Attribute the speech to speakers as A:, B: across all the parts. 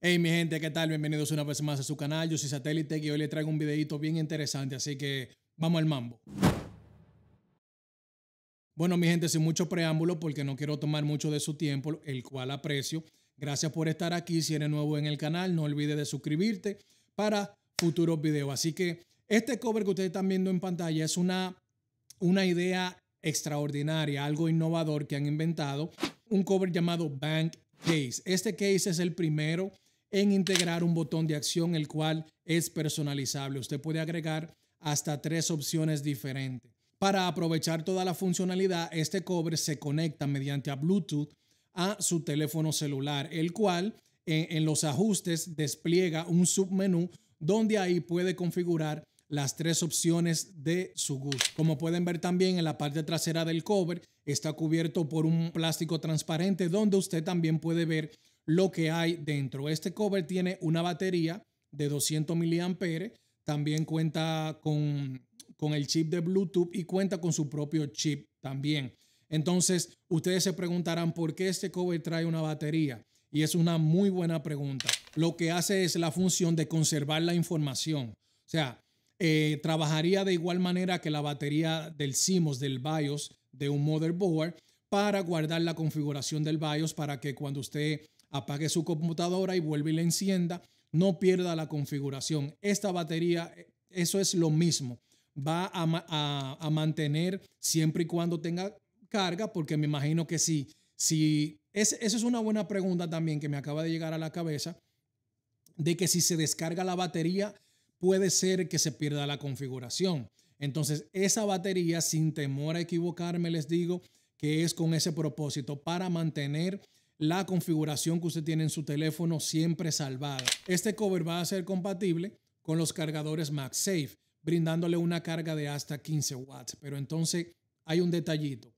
A: Hey mi gente, ¿qué tal? Bienvenidos una vez más a su canal, yo soy Satélite y hoy les traigo un videito bien interesante, así que vamos al mambo. Bueno mi gente, sin mucho preámbulo porque no quiero tomar mucho de su tiempo, el cual aprecio. Gracias por estar aquí, si eres nuevo en el canal, no olvides de suscribirte para futuros videos. Así que este cover que ustedes están viendo en pantalla es una, una idea extraordinaria, algo innovador que han inventado, un cover llamado Bank Case. Este case es el primero en integrar un botón de acción el cual es personalizable. Usted puede agregar hasta tres opciones diferentes. Para aprovechar toda la funcionalidad, este cover se conecta mediante a Bluetooth a su teléfono celular, el cual en, eh, en los ajustes despliega un submenú donde ahí puede configurar las tres opciones de su gusto. Como pueden ver también en la parte trasera del cover está cubierto por un plástico transparente donde usted también puede ver lo que hay dentro. Este cover tiene una batería de 200 mAh, también cuenta con, el chip de Bluetooth y cuenta con su propio chip también. Entonces, ustedes se preguntarán por qué este cover trae una batería. Y es una muy buena pregunta. Lo que hace es la función de conservar la información. O sea, eh, trabajaría de igual manera que la batería del cimos del BIOS, de un motherboard, para guardar la configuración del BIOS para que cuando usted apague su computadora y vuelve y la encienda, no pierda la configuración. Esta batería, eh, eso es lo mismo. Va a, mantener siempre y cuando tenga carga, porque me imagino que sí. Si, esa es una buena pregunta también que me acaba de llegar a la cabeza, de que si se descarga la batería, puede ser que se pierda la configuración. Entonces, esa batería, sin temor a equivocarme, les digo que es con ese propósito, para mantener la configuración que usted tiene en su teléfono siempre salvada. Este cover va a ser compatible con los cargadores MagSafe, brindándole una carga de hasta 15 watts. Pero entonces hay un detallito.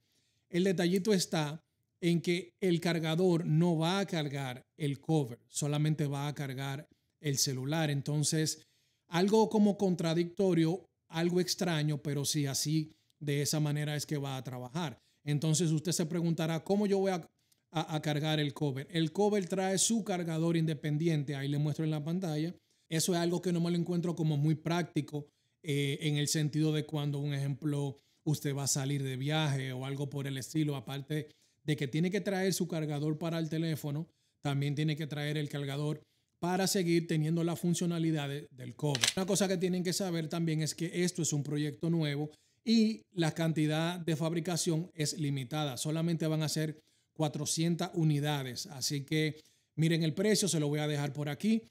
A: El detallito está en que el cargador no va a cargar el cover, solamente va a cargar el celular. Entonces, algo como contradictorio, algo extraño, pero si así, de esa manera es que va a trabajar. Entonces usted se preguntará, ¿cómo yo voy a a, cargar el cover. El cover trae su cargador independiente, ahí le muestro en la pantalla. Eso es algo que no me lo encuentro como muy práctico eh, en el sentido de cuando, un ejemplo, usted va a salir de viaje o algo por el estilo, aparte de que tiene que traer su cargador para el teléfono, también tiene que traer el cargador para seguir teniendo las funcionalidades del cover. Una cosa que tienen que saber también es que esto es un proyecto nuevo y la cantidad de fabricación es limitada. Solamente van a ser 400 unidades. Así que miren el precio, se lo voy a dejar por aquí.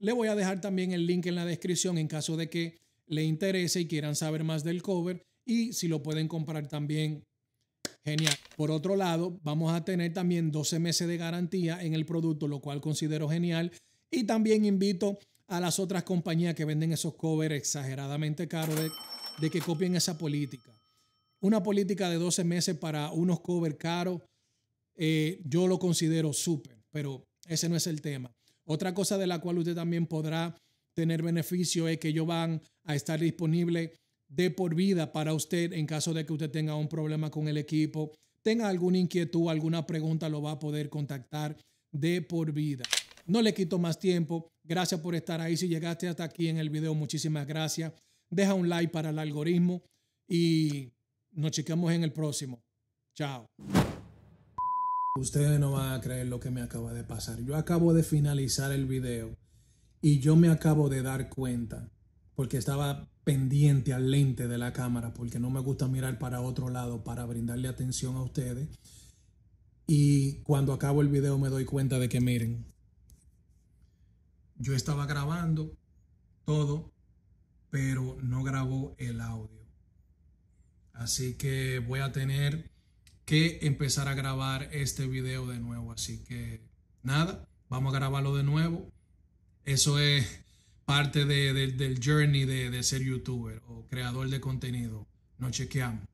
A: Le voy a dejar también el link en la descripción en caso de que le interese y quieran saber más del cover y si lo pueden comprar también. Genial. Por otro lado, vamos a tener también 12 meses de garantía en el producto, lo cual considero genial. Y también invito a las otras compañías que venden esos covers exageradamente caros de, que copien esa política. Una política de 12 meses para unos covers caros eh, yo lo considero súper, pero ese no es el tema. Otra cosa de la cual usted también podrá tener beneficio es que ellos van a estar disponibles de por vida para usted en caso de que usted tenga un problema con el equipo, tenga alguna inquietud, alguna pregunta, lo va a poder contactar de por vida. No le quito más tiempo. Gracias por estar ahí. Si llegaste hasta aquí en el video, muchísimas gracias. Deja un like para el algoritmo y nos chequemos en el próximo. Chao. Ustedes no van a creer lo que me acaba de pasar. Yo acabo de finalizar el video y yo me acabo de dar cuenta porque estaba pendiente al lente de la cámara porque no me gusta mirar para otro lado para brindarle atención a ustedes. Y cuando acabo el video me doy cuenta de que miren, yo estaba grabando todo, pero no grabó el audio. Así que voy a tener que empezar a grabar este video de nuevo. Así que nada, vamos a grabarlo de nuevo. Eso es parte del journey de, de ser youtuber o creador de contenido. Nos chequeamos.